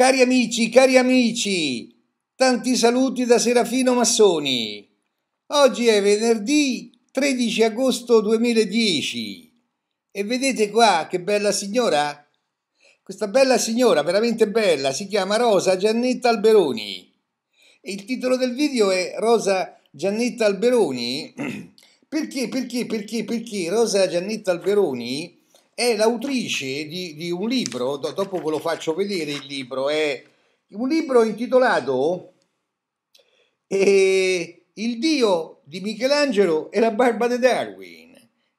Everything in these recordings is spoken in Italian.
Cari amici, cari amici, tanti saluti da Serafino Massoni. Oggi è venerdì 13 agosto 2010 e vedete qua che bella signora? Questa bella signora, veramente bella, si chiama Rosa Giannetta Alberoni. Il titolo del video è Rosa Giannetta Alberoni. Perché? Perché? Perché? Perché Rosa Giannetta Alberoni è l'autrice di, di un libro, do, dopo ve lo faccio vedere il libro, è un libro intitolato eh, Il Dio di Michelangelo e la barba di Darwin.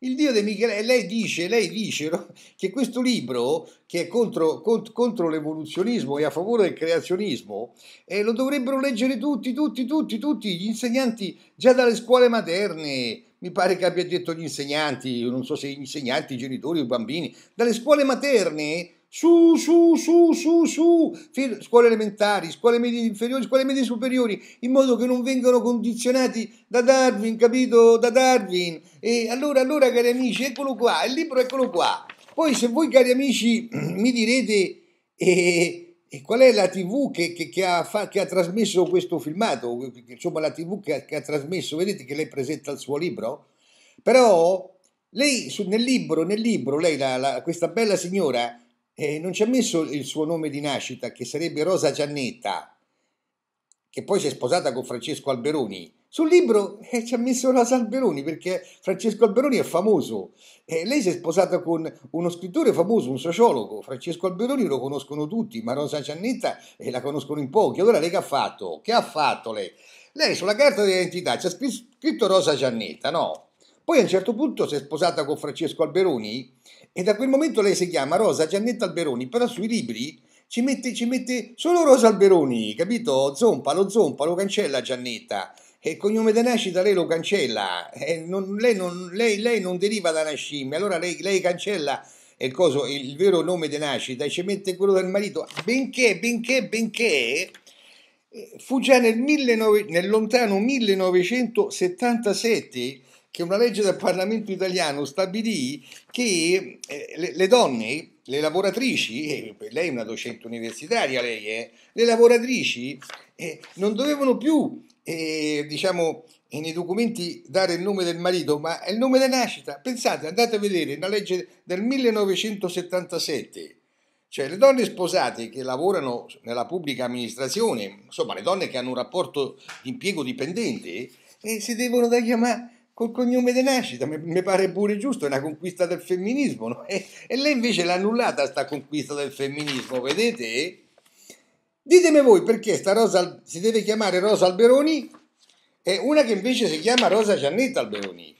Il Dio dei Michele, lei dice, lei dice no? che questo libro, che è contro, cont, contro l'evoluzionismo e a favore del creazionismo, eh, lo dovrebbero leggere tutti, tutti, tutti, tutti gli insegnanti già dalle scuole materne. Mi pare che abbia detto gli insegnanti, non so se gli insegnanti, i genitori o i bambini, dalle scuole materne su, su, su, su, su, scuole elementari, scuole medie inferiori, scuole medie superiori, in modo che non vengano condizionati da Darwin, capito? Da Darwin. E allora, allora, cari amici, eccolo qua, il libro eccolo qua. Poi se voi, cari amici, mi direte... Eh, e eh, qual è la TV che, che, che, ha, fa, che ha, trasmesso questo filmato? Insomma, la TV ha, che ha, trasmesso, vedete che lei presenta il suo libro? Però lei nel libro, nel libro lei, la, la, questa bella signora, eh, non ci ha messo il suo nome di nascita, che sarebbe Rosa Giannetta, che poi si è sposata con Francesco Alberoni. Sul libro eh, ci ha messo Rosa Alberoni perché Francesco Alberoni è famoso. Eh, lei si è sposata con uno scrittore famoso, un sociologo. Francesco Alberoni lo conoscono tutti, ma Rosa Giannetta eh, la conoscono in pochi. Allora lei che ha fatto? Che ha fatto lei? Lei sulla carta d'identità ci ha scritto Rosa Giannetta, no? Poi a un certo punto si è sposata con Francesco Alberoni e da quel momento lei si chiama Rosa Giannetta Alberoni, però sui libri ci mette, ci mette solo Rosa Alberoni, capito? Zompa, lo zompa, lo cancella Giannetta. E il cognome di nascita lei lo cancella, non, lei, non, lei, lei, non, deriva da una scimmia, allora lei, lei cancella il, coso, il, vero nome di nascita e ci mette quello del marito, benché, benché, benché, eh, fu già nel, 19, nel lontano 1977 che una legge del Parlamento italiano stabilì che eh, le, donne, le lavoratrici, eh, lei è una docente universitaria, lei è, eh, le lavoratrici non dovevano più, diciamo, nei documenti dare il nome del marito, ma il nome della nascita. Pensate, andate a vedere, una legge del 1977 cioè le donne sposate che lavorano nella pubblica amministrazione, insomma le donne che hanno un rapporto di impiego dipendente, eh, si devono da chiamare col cognome di nascita, mi pare pure giusto, è una conquista del femminismo, no? e, e, lei invece l'ha annullata sta conquista del femminismo, vedete? Ditemi voi perché sta Rosa si deve chiamare Rosa Alberoni e una che invece si chiama Rosa Giannetta Alberoni.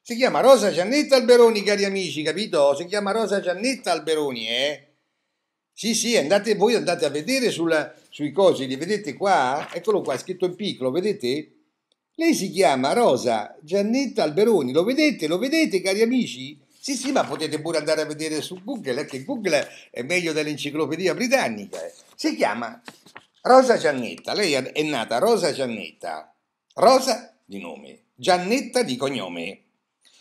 Si chiama Rosa Giannetta Alberoni, cari amici, capito? Si chiama Rosa Giannetta Alberoni, eh? Sì, sì, andate, voi andate a vedere sulla, sui cosi, li vedete qua? Eccolo qua, scritto in piccolo, vedete? Lei si chiama Rosa Giannetta Alberoni, lo vedete, lo vedete cari amici? Sì, sì, ma potete pure andare a vedere su Google, eh, Google è meglio dell'enciclopedia britannica. Eh. Si chiama Rosa Giannetta, lei è nata Rosa Giannetta, Rosa di nome, Giannetta di cognome.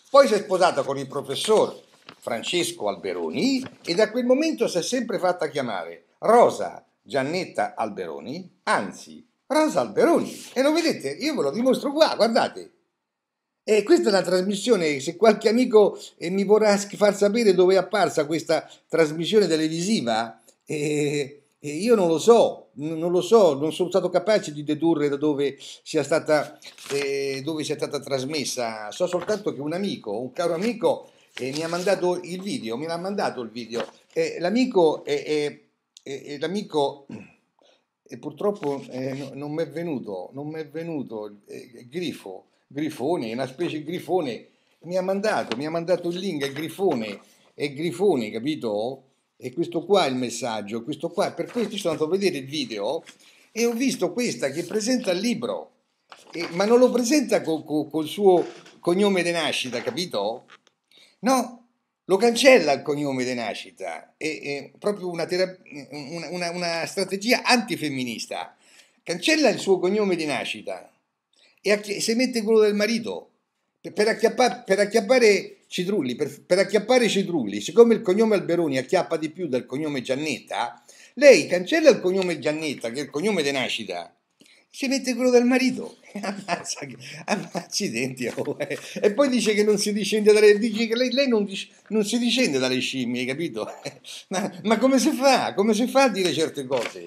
Poi si è sposata con il professor Francesco Alberoni e da quel momento si è sempre fatta chiamare Rosa Giannetta Alberoni, anzi Rasalberoni. E lo vedete? Io ve lo dimostro qua, guardate. E questa è una trasmissione, se qualche amico eh, mi vorrà far sapere dove è apparsa questa trasmissione televisiva, eh, eh io non lo so, non lo so, non sono stato capace di dedurre da dove sia stata, eh, dove sia stata trasmessa. So soltanto che un amico, un caro amico, eh, mi ha mandato il video, mi l'ha mandato il video. Eh, l'amico... l'amico e purtroppo eh, non mi è venuto, non mi è venuto eh, Grifo, Grifone, una specie di Grifone, mi ha mandato, mi ha mandato il link, è Grifone, è Grifone, capito? E questo qua è il messaggio, questo qua, per questo sono andato a vedere il video e ho visto questa che presenta il libro, e, ma non lo presenta col, col, col suo cognome di nascita, capito? No, lo cancella il cognome di nascita, è, è proprio una, terap- una, una, una, strategia antifemminista, cancella il suo cognome di nascita e acchi- se mette quello del marito per, per, acchiappa- per acchiappare Citrulli, per, per acchiappare Citrulli, siccome il cognome Alberoni acchiappa di più del cognome Giannetta, lei cancella il cognome Giannetta, che è il cognome di nascita, ci mette quello del marito. Ammazza, ammazza accidenti Oh, eh. E poi dice che non si discende dalle dice che lei, lei non, dice, non, si discende dalle scimmie, capito? Ma, ma, come si fa? Come si fa a dire certe cose?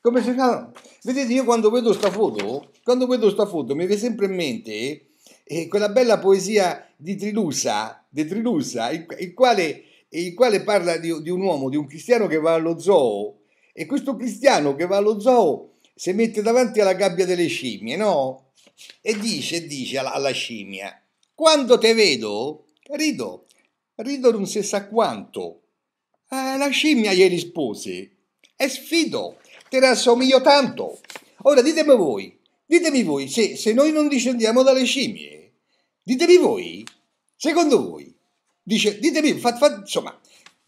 Come si fa? Vedete, io quando vedo sta foto, quando vedo sta foto, mi viene sempre in mente eh, quella bella poesia di Trilusa di Trilussa il, il, quale, il quale parla di, di un uomo, di un cristiano che va allo zoo. E questo cristiano che va allo zoo si mette davanti alla gabbia delle scimmie, no? E dice, dice alla, alla scimmia, quando te vedo, rido, rido non si sa quanto. Eh, la scimmia gli rispose, e sfido, te ne assomiglio tanto. Ora ditemi voi, ditemi voi, se, se noi non discendiamo dalle scimmie, ditemi voi, secondo voi, dice, ditemi, fa, fa, insomma,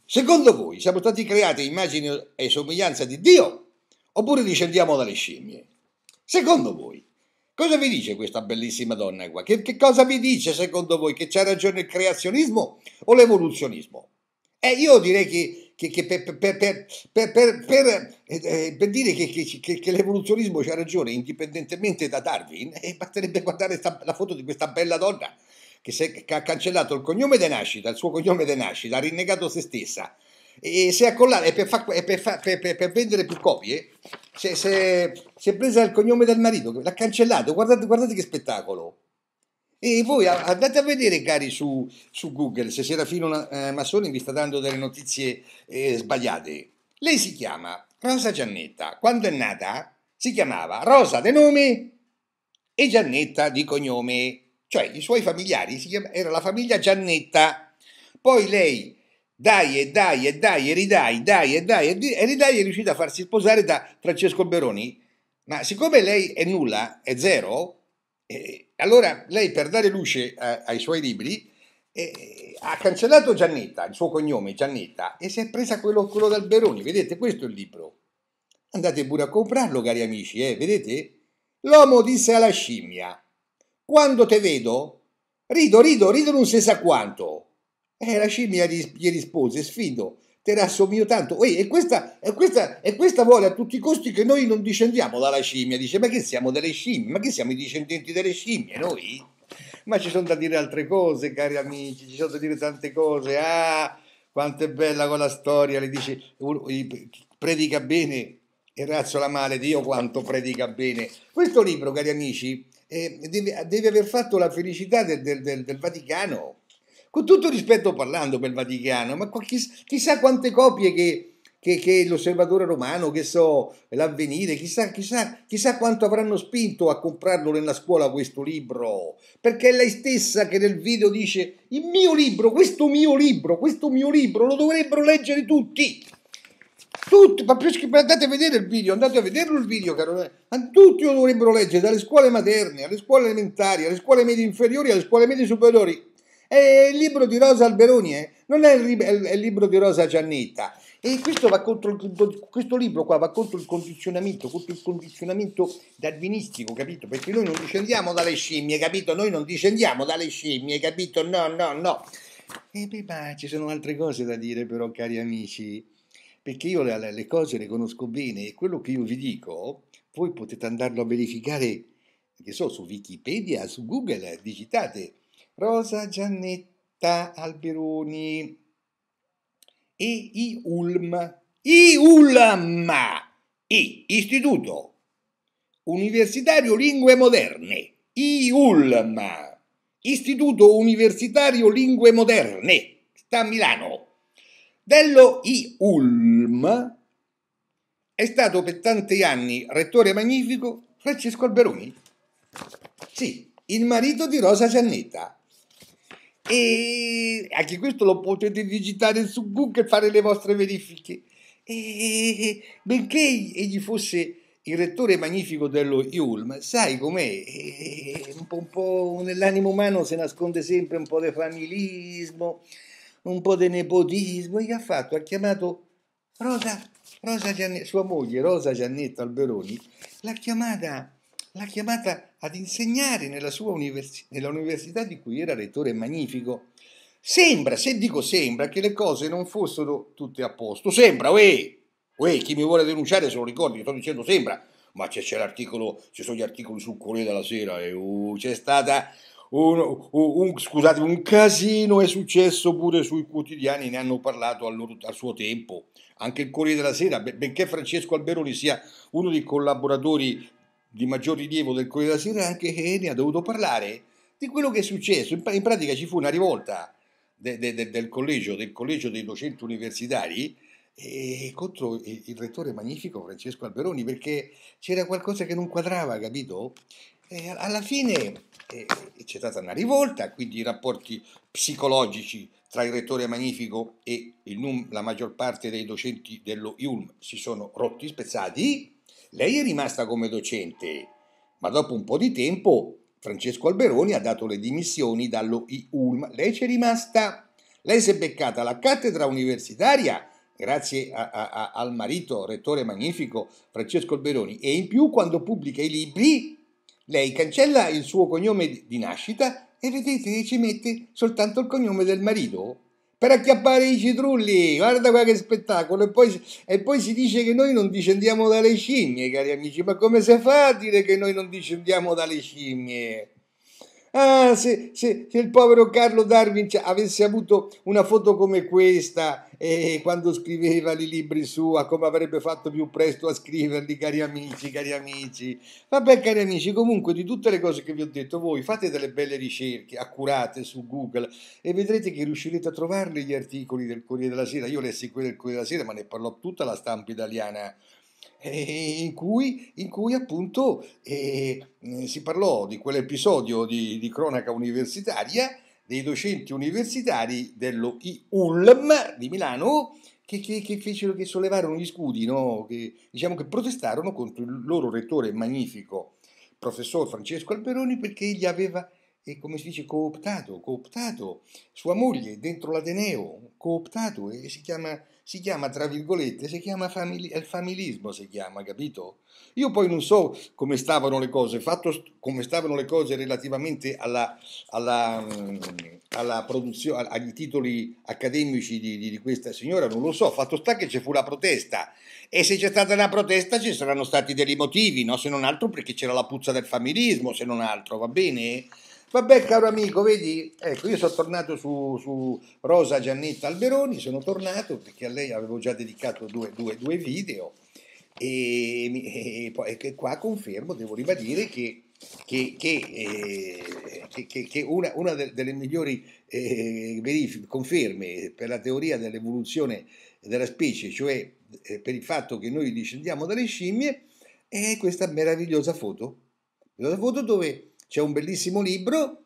secondo voi siamo stati creati immagine e somiglianza di Dio Oppure discendiamo dalle scimmie. Secondo voi, cosa vi dice questa bellissima donna qua? Che, che cosa vi dice secondo voi? Che c'ha ragione il creazionismo o l'evoluzionismo? Eh, io direi che, che, che per, per, per, eh, per, dire che, l'evoluzionismo c'ha ragione, indipendentemente da Darwin, eh, basterebbe guardare sta, la foto di questa bella donna che, se, che ha cancellato il cognome de nascita, il suo cognome de nascita, ha rinnegato se stessa, e si è accollata e per, fa, e per, fa, per, per vendere più copie si è presa il cognome del marito, l'ha cancellato, guardate, guardate che spettacolo. E voi andate a vedere, cari, su, su Google se Serafino eh, Massoni vi sta dando delle notizie eh, sbagliate. Lei si chiama Rosa Giannetta. Quando è nata si chiamava Rosa De nome e Giannetta di cognome. Cioè i suoi familiari, chiama, era la famiglia Giannetta. Poi lei dai e dai e dai e ridai, dai e dai e ridai è riuscita a farsi sposare da Francesco Beroni, ma siccome lei è nulla, è zero, eh, allora lei per dare luce a, eh, ai suoi libri eh, ha cancellato Giannetta, il suo cognome Giannetta, e si è presa quello, quello dal Beroni, vedete questo è il libro. Andate pure a comprarlo cari amici, eh, vedete? L'uomo disse alla scimmia, quando te vedo, rido, rido, rido non si sa quanto e eh, la scimmia gli rispose, sfido, te ne tanto. E questa, e, questa, e questa, vuole a tutti i costi che noi non discendiamo dalla scimmia. Dice, ma che siamo delle scimmie? Ma che siamo i discendenti delle scimmie noi? Ma ci sono da dire altre cose, cari amici, ci sono da dire tante cose. Ah, quanto è bella quella storia, le dice, predica bene e razzola male, Dio quanto predica bene. Questo libro, cari amici, eh, deve, deve, aver fatto la felicità del, del, del, del Vaticano con tutto rispetto parlando per il Vaticano, ma chissà quante copie che, che, che l'osservatore romano, che so, l'avvenire, chissà, chissà, chissà quanto avranno spinto a comprarlo nella scuola questo libro, perché è lei stessa che nel video dice il mio libro, questo mio libro, questo mio libro lo dovrebbero leggere tutti. Tutti, ma più, andate a vedere il video, andate a vederlo il video, caro. Tutti lo dovrebbero leggere, dalle scuole materne alle scuole elementari, alle scuole medie inferiori, alle scuole medie superiori. È il libro di Rosa Alberoni, eh? non è il, è il, libro di Rosa Giannetta. E questo, va contro il, questo libro qua va contro il condizionamento, contro il condizionamento darwinistico, capito? Perché noi non discendiamo dalle scimmie, capito? Noi non discendiamo dalle scimmie, capito? No, no, no. E beh, ma ci sono altre cose da dire però, cari amici, perché io le, le cose le conosco bene e quello che io vi dico, voi potete andarlo a verificare, che so, su Wikipedia, su Google, digitate Rosa Giannetta Alberoni e i Ulm, i Ulm, I Istituto Universitario Lingue Moderne, i Ulm, Istituto Universitario Lingue Moderne, sta a Milano. Dello I. Ulm è stato per tanti anni rettore magnifico Francesco Alberoni. Sì, il marito di Rosa Giannetta, e anche questo lo potete digitare su Google e fare le vostre verifiche. E benché egli fosse il rettore magnifico dello IULM, sai com'è, eh, un po', un po', nell'animo umano si nasconde sempre un po' di familismo, un po' di nepotismo, e che ha fatto? Ha chiamato Rosa, Rosa Giannetta, sua moglie Rosa Giannetta Alberoni, l'ha chiamata l'ha chiamata ad insegnare nella sua università, nella università di cui era rettore magnifico. Sembra, se dico sembra, che le cose non fossero tutte a posto. Sembra, uè! Uè, chi mi vuole denunciare se lo ricordi, sto dicendo sembra. Ma c'è, c'è l'articolo, ci sono gli articoli sul Corriere della Sera e eh, uh, c'è stata un, un, scusate, un casino è successo pure sui quotidiani, ne hanno parlato al, loro, al suo tempo. Anche il Corriere della Sera, benché Francesco Alberoni sia uno dei collaboratori di maggior rilievo del Corriere della Sera è anche che ne ha dovuto parlare di quello che è successo. In, in pratica ci fu una rivolta de, de, de, del, collegio, del collegio dei docenti universitari e contro il, il rettore magnifico Francesco Alberoni perché c'era qualcosa che non quadrava, capito? E alla fine eh, c'è stata una rivolta, quindi i rapporti psicologici tra il rettore magnifico e il NUM, la maggior parte dei docenti dello IULM si sono rotti, spezzati lei è rimasta come docente, ma dopo un po' di tempo Francesco Alberoni ha dato le dimissioni dallo Ulm. Lei c'è rimasta? Lei si è beccata la cattedra universitaria grazie a, a, al marito, rettore magnifico Francesco Alberoni, e in più quando pubblica i libri lei cancella il suo cognome di nascita e vedete ci mette soltanto il cognome del marito per acchiappare i citrulli, guarda qua che spettacolo, e poi, e poi, si dice che noi non discendiamo dalle scimmie, cari amici, ma come si fa a dire che noi non discendiamo dalle scimmie? Ah, se, se, se il povero Carlo Darwin avesse avuto una foto come questa e quando scriveva i libri su, come avrebbe fatto più presto a scriverli, cari amici, cari amici. Vabbè, cari amici, comunque di tutte le cose che vi ho detto, voi fate delle belle ricerche accurate su Google e vedrete che riuscirete a trovarle gli articoli del Corriere della Sera. Io lessi quelli del Corriere della Sera, ma ne parlò tutta la stampa italiana in cui, in cui, appunto eh, eh, si parlò di quell'episodio di, di, cronaca universitaria dei docenti universitari dello IULM di Milano che, che, che, fecero, che sollevarono gli scudi, no? che, diciamo che protestarono contro il loro rettore magnifico, professor Francesco Alberoni, perché gli aveva, eh, come si dice, cooptato, cooptato sua moglie dentro l'Ateneo, cooptato e si chiama, si chiama tra virgolette, si chiama famili- il familismo, si chiama, capito? Io poi non so come stavano le cose, fatto come stavano le cose relativamente alla, alla, mm, alla produzione, agli titoli accademici di, di, di, questa signora, non lo so, fatto sta che ci fu la protesta e se c'è stata una protesta ci saranno stati dei motivi, no? se non altro perché c'era la puzza del familismo, se non altro, va bene? Vabbè, caro amico, vedi, ecco, io sono tornato su, su Rosa Giannetta Alberoni, sono tornato perché a lei avevo già dedicato due, due, due video e, e, poi, e, qua confermo, devo ribadire che, che, che, eh, che una, una, delle migliori eh, conferme per la teoria dell'evoluzione della specie, cioè eh, per il fatto che noi discendiamo dalle scimmie, è questa meravigliosa foto. La foto dove c'è un bellissimo libro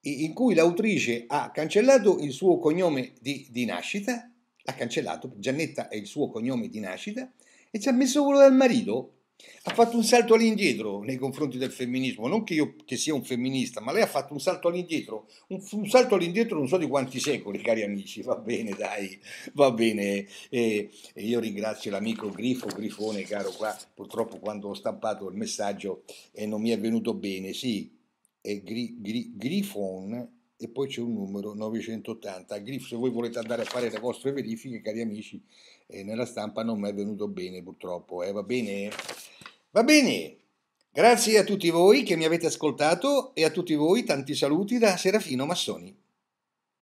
in cui l'autrice ha cancellato il suo cognome di, di nascita, l'ha cancellato, Giannetta è il suo cognome di nascita, e ci ha messo quello del marito. Ha fatto un salto all'indietro nei confronti del femminismo, non che io che sia un femminista, ma lei ha fatto un salto all'indietro, un, un salto all'indietro non so di quanti secoli, cari amici, va bene dai, va bene. E, e io ringrazio l'amico Grifo, Grifone, caro qua, purtroppo quando ho stampato il messaggio e eh, non mi è venuto bene, sì, è gri, gri, Grifon e poi c'è un numero 980. Grif, se voi volete andare a fare le vostre verifiche, cari amici, eh, nella stampa non mi è venuto bene purtroppo. Eh, va bene? Va bene! Grazie a tutti voi che mi avete ascoltato e a tutti voi tanti saluti da Serafino Massoni.